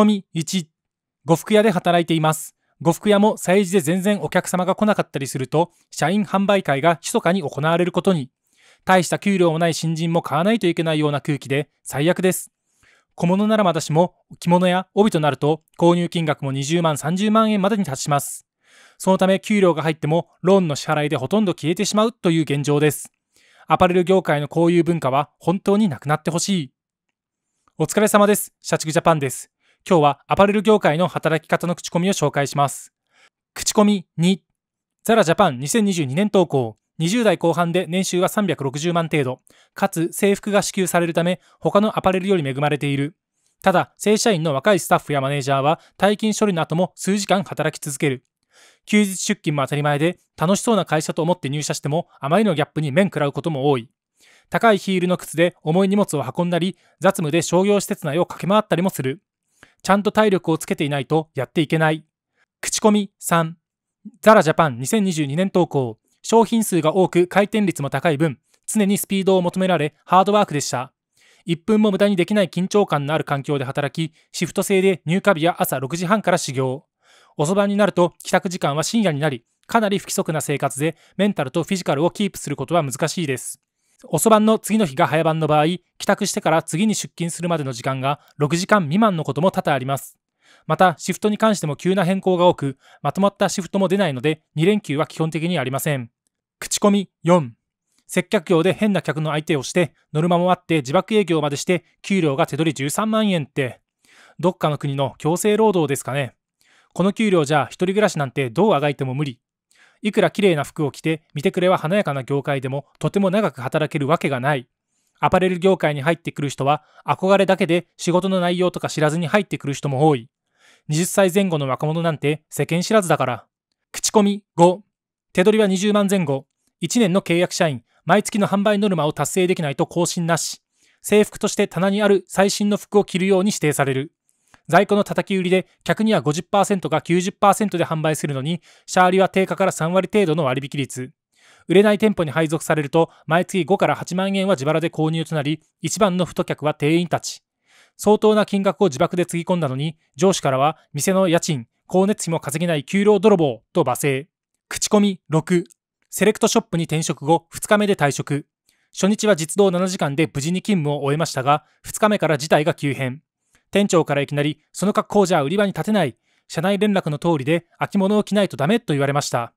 込み1、呉服屋で働いています。呉服屋も催事で全然お客様が来なかったりすると、社員販売会が密かに行われることに、大した給料もない新人も買わないといけないような空気で最悪です。小物ならまだしも、着物や帯となると購入金額も20万、30万円までに達します。そのため給料が入ってもローンの支払いでほとんど消えてしまうという現状です。アパレル業界のこういう文化は本当になくなってほしい。お疲れ様です。社畜ジャパンです。今日はアパレル業界の働き方の口コミを紹介します。口コミ2、ザラジャパン2022年投稿、20代後半で年収は360万程度、かつ制服が支給されるため、他のアパレルより恵まれている。ただ、正社員の若いスタッフやマネージャーは退勤処理の後も数時間働き続ける。休日出勤も当たり前で、楽しそうな会社と思って入社しても、あまりのギャップに面食らうことも多い。高いヒールの靴で重い荷物を運んだり、雑務で商業施設内を駆け回ったりもする。ちゃんと体力をつけていないとやっていけない。口コミ3、ザラジャパン2022年投稿。商品数が多く回転率も高い分、常にスピードを求められハードワークでした。1分も無駄にできない緊張感のある環境で働き、シフト制で入荷日や朝6時半から始業。遅番になると帰宅時間は深夜になり、かなり不規則な生活でメンタルとフィジカルをキープすることは難しいです。遅番の次の日が早番の場合、帰宅してから次に出勤するまでの時間が6時間未満のことも多々あります。また、シフトに関しても急な変更が多く、まとまったシフトも出ないので、2連休は基本的にありません。口コミ4。接客業で変な客の相手をして、ノルマもあって自爆営業までして、給料が手取り13万円って、どっかの国の強制労働ですかね。この給料じゃ一人暮らしなんてどうあがいても無理。いくら綺麗な服を着て見てくれは華やかな業界でもとても長く働けるわけがないアパレル業界に入ってくる人は憧れだけで仕事の内容とか知らずに入ってくる人も多い20歳前後の若者なんて世間知らずだから口コミ5手取りは20万前後1年の契約社員毎月の販売ノルマを達成できないと更新なし制服として棚にある最新の服を着るように指定される在庫の叩き売りで客には50%か90%で販売するのに、シャーリは定価から3割程度の割引率。売れない店舗に配属されると、毎月5から8万円は自腹で購入となり、一番の太客は店員たち。相当な金額を自爆でつぎ込んだのに、上司からは店の家賃、光熱費も稼げない給料泥棒と罵声。口コミ6。セレクトショップに転職後、2日目で退職。初日は実動7時間で無事に勤務を終えましたが、2日目から事態が急変。店長からいきなり、その格好じゃ売り場に立てない、社内連絡の通りで秋物を着ないとダメと言われました。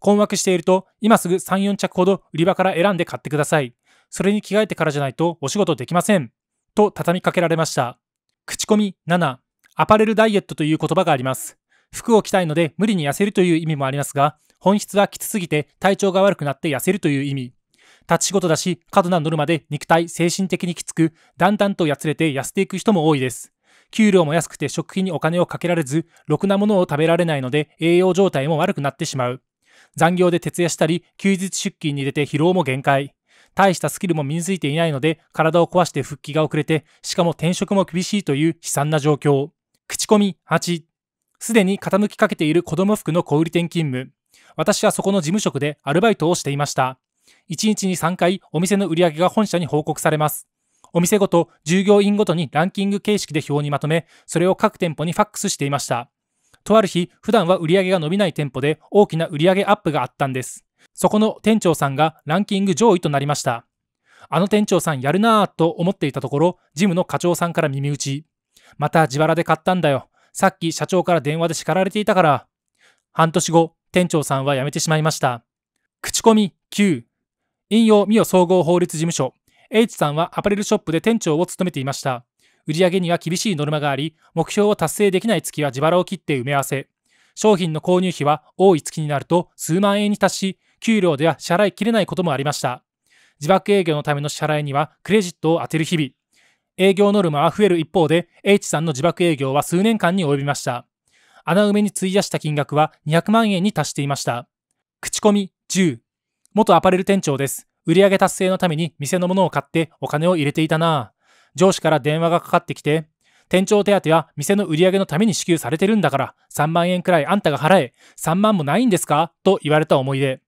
困惑していると、今すぐ3、4着ほど売り場から選んで買ってください。それに着替えてからじゃないとお仕事できません。と畳みかけられました。口コミ7、アパレルダイエットという言葉があります。服を着たいので無理に痩せるという意味もありますが、本質はきつすぎて体調が悪くなって痩せるという意味。立ち仕事だし、過度なノルマで肉体、精神的にきつく、だんだんとやつれて痩せていく人も多いです。給料も安くて食費にお金をかけられず、ろくなものを食べられないので栄養状態も悪くなってしまう。残業で徹夜したり、休日出勤に出て疲労も限界。大したスキルも身についていないので、体を壊して復帰が遅れて、しかも転職も厳しいという悲惨な状況。口コミ8。すでに傾きかけている子供服の小売店勤務。私はそこの事務職でアルバイトをしていました。1日に3回お店の売り上げが本社に報告されます。お店ごと、従業員ごとにランキング形式で表にまとめ、それを各店舗にファックスしていました。とある日、普段は売り上げが伸びない店舗で大きな売り上げアップがあったんです。そこの店長さんがランキング上位となりました。あの店長さんやるなぁと思っていたところ、ジムの課長さんから耳打ち。また自腹で買ったんだよ。さっき社長から電話で叱られていたから。半年後、店長さんは辞めてしまいました。口コミ9。引用美代総合法律事務所。H さんはアパレルショップで店長を務めていました売上には厳しいノルマがあり目標を達成できない月は自腹を切って埋め合わせ商品の購入費は多い月になると数万円に達し給料では支払いきれないこともありました自爆営業のための支払いにはクレジットを充てる日々営業ノルマは増える一方で H さんの自爆営業は数年間に及びました穴埋めに費やした金額は200万円に達していました口コミ10元アパレル店長です売上達成のために店のものを買ってお金を入れていたな。上司から電話がかかってきて、店長手当は店の売り上げのために支給されてるんだから3万円くらいあんたが払え3万もないんですかと言われた思い出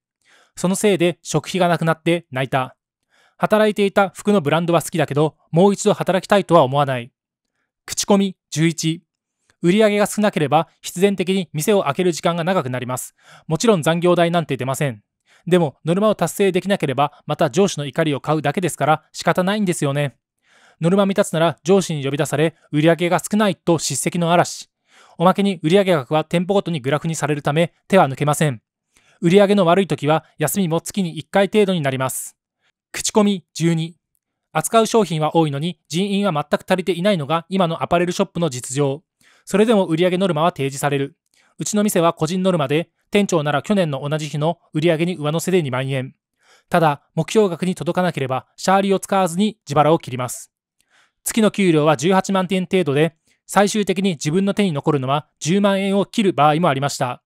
そのせいで食費がなくなって泣いた働いていた服のブランドは好きだけどもう一度働きたいとは思わない口コミ11売り上げが少なければ必然的に店を開ける時間が長くなりますもちろん残業代なんて出ませんでも、ノルマを達成できなければ、また上司の怒りを買うだけですから、仕方ないんですよね。ノルマ未達なら上司に呼び出され、売り上げが少ないと叱責の嵐。おまけに売上額は店舗ごとにグラフにされるため、手は抜けません。売上の悪い時は、休みも月に1回程度になります。口コミ12。扱う商品は多いのに、人員は全く足りていないのが今のアパレルショップの実情。それでも売上ノルマは提示される。うちの店は個人ノルマで、店長なら去年の同じ日の売上に上乗せで2万円。ただ、目標額に届かなければ、シャーリを使わずに自腹を切ります。月の給料は18万点程度で、最終的に自分の手に残るのは10万円を切る場合もありました。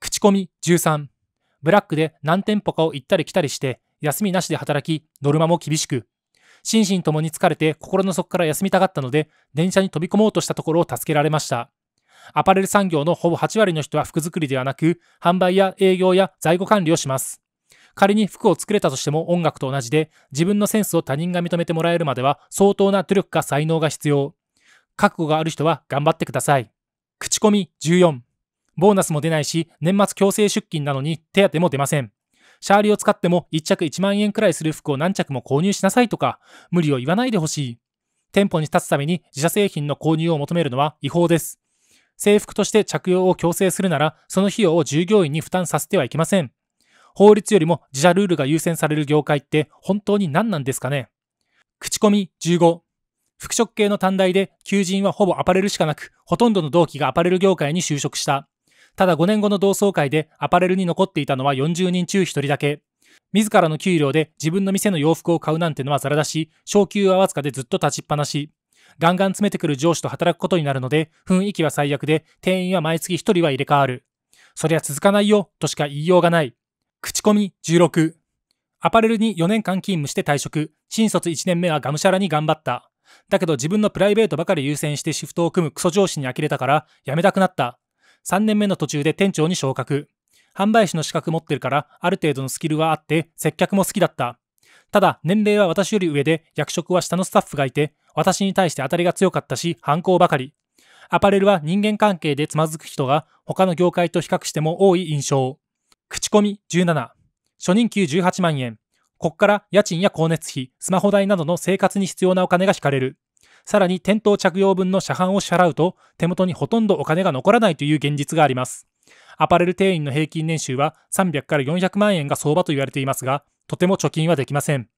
口コミ13。ブラックで何店舗かを行ったり来たりして、休みなしで働き、ノルマも厳しく、心身ともに疲れて心の底から休みたかったので、電車に飛び込もうとしたところを助けられました。アパレル産業のほぼ8割の人は服作りではなく、販売や営業や在庫管理をします。仮に服を作れたとしても音楽と同じで、自分のセンスを他人が認めてもらえるまでは相当な努力か才能が必要。覚悟がある人は頑張ってください。口コミ14。ボーナスも出ないし、年末強制出勤なのに手当も出ません。シャーリを使っても1着1万円くらいする服を何着も購入しなさいとか、無理を言わないでほしい。店舗に立つために自社製品の購入を求めるのは違法です。制服として着用を強制するなら、その費用を従業員に負担させてはいけません。法律よりも自社ルールが優先される業界って本当に何なんですかね口コミ15。服飾系の短大で求人はほぼアパレルしかなく、ほとんどの同期がアパレル業界に就職した。ただ5年後の同窓会でアパレルに残っていたのは40人中1人だけ。自らの給料で自分の店の洋服を買うなんてのはザラだし、昇給はわずかでずっと立ちっぱなし。ガンガン詰めてくる上司と働くことになるので、雰囲気は最悪で、店員は毎月1人は入れ替わる。そりゃ続かないよ、としか言いようがない。口コミ16。アパレルに4年間勤務して退職。新卒1年目はがむしゃらに頑張った。だけど自分のプライベートばかり優先してシフトを組むクソ上司に呆れたから辞めたくなった。3年目の途中で店長に昇格。販売士の資格持ってるからある程度のスキルはあって接客も好きだった。ただ、年齢は私より上で、役職は下のスタッフがいて、私に対して当たりが強かったし、反抗ばかり。アパレルは人間関係でつまずく人が、他の業界と比較しても多い印象。口コミ17。初任給18万円。こっから家賃や光熱費、スマホ代などの生活に必要なお金が引かれる。さらに店頭着用分の車販を支払うと、手元にほとんどお金が残らないという現実があります。アパレル店員の平均年収は300から400万円が相場と言われていますが、とても貯金はできません。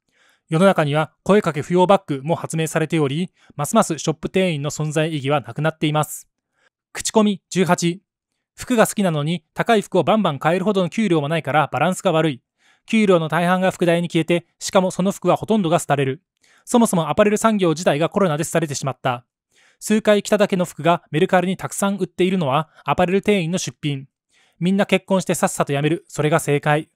世の中には声かけ不要バッグも発明されており、ますますショップ店員の存在意義はなくなっています。口コミ18。服が好きなのに高い服をバンバン買えるほどの給料もないからバランスが悪い。給料の大半が副題に消えて、しかもその服はほとんどが廃れる。そもそもアパレル産業自体がコロナで廃れてしまった。数回着ただけの服がメルカリにたくさん売っているのはアパレル店員の出品。みんな結婚してさっさと辞める。それが正解。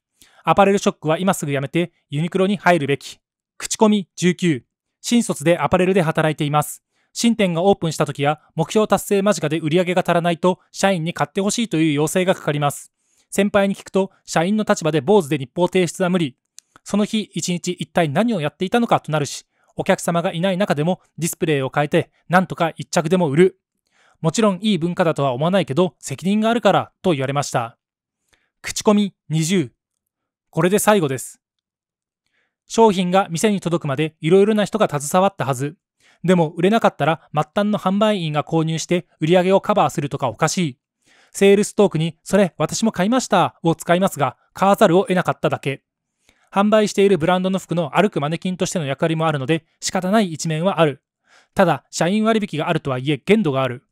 アパレルショックは今すぐやめてユニクロに入るべき。口コミ19。新卒でアパレルで働いています。新店がオープンした時や目標達成間近で売り上げが足らないと社員に買ってほしいという要請がかかります。先輩に聞くと社員の立場で坊主で日報提出は無理。その日一日一体何をやっていたのかとなるし、お客様がいない中でもディスプレイを変えて何とか一着でも売る。もちろんいい文化だとは思わないけど責任があるからと言われました。口コミ20これで最後です。商品が店に届くまでいろいろな人が携わったはず。でも売れなかったら末端の販売員が購入して売り上げをカバーするとかおかしい。セールストークにそれ私も買いましたを使いますが、買わざるを得なかっただけ。販売しているブランドの服の歩くマネキンとしての役割もあるので仕方ない一面はある。ただ、社員割引があるとはいえ限度がある。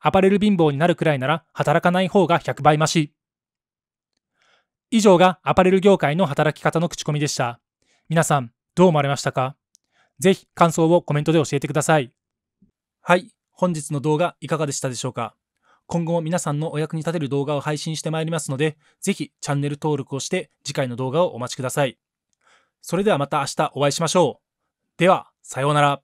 アパレル貧乏になるくらいなら働かない方が100倍増し。以上がアパレル業界の働き方の口コミでした。皆さん、どう思われましたかぜひ感想をコメントで教えてください。はい、本日の動画いかがでしたでしょうか今後も皆さんのお役に立てる動画を配信してまいりますので、ぜひチャンネル登録をして次回の動画をお待ちください。それではまた明日お会いしましょう。では、さようなら。